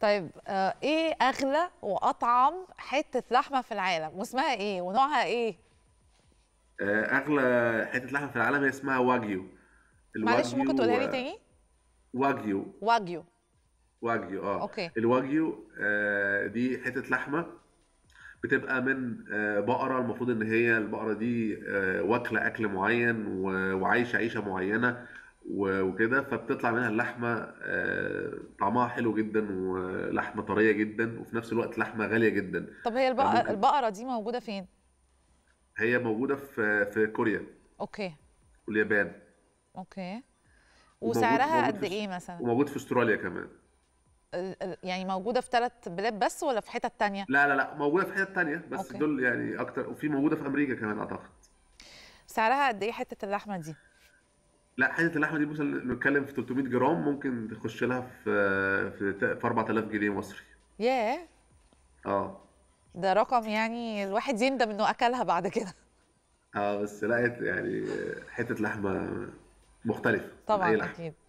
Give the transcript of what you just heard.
طيب آه، ايه اغلى واطعم حته لحمه في العالم واسمها ايه ونوعها ايه آه، اغلى حته لحمه في العالم هي اسمها واجيو معلش ممكن تقولها لي تاني واجيو واجيو واجيو اه أوكي. الواجيو آه، دي حته لحمه بتبقى من بقره المفروض ان هي البقره دي واكله اكل معين وعايشه عيشه معينه وكده فبتطلع منها اللحمه آه، طعمها حلو جدا ولحمه طريه جدا وفي نفس الوقت لحمه غاليه جدا طب هي البقرة, فممكن البقرة دي موجودة فين؟ هي موجوده في في كوريا اوكي واليابان اوكي وسعرها قد ايه مثلا؟ وموجود في استراليا كمان يعني موجودة في ثلاث بلاد بس ولا في حتت تانية؟ لا لا لا موجوده في حتت تانية بس أوكي. دول يعني اكتر وفي موجوده في امريكا كمان اعتقد سعرها قد ايه حتة اللحمة دي؟ لا حته اللحمه دي مثلا بنتكلم في 300 جرام ممكن تخش لها في في في 4000 جنيه مصري ياه اه ده رقم يعني الواحد يندم انه اكلها بعد كده اه بس لقيت يعني حته لحمه مختلفه طبعا اكيد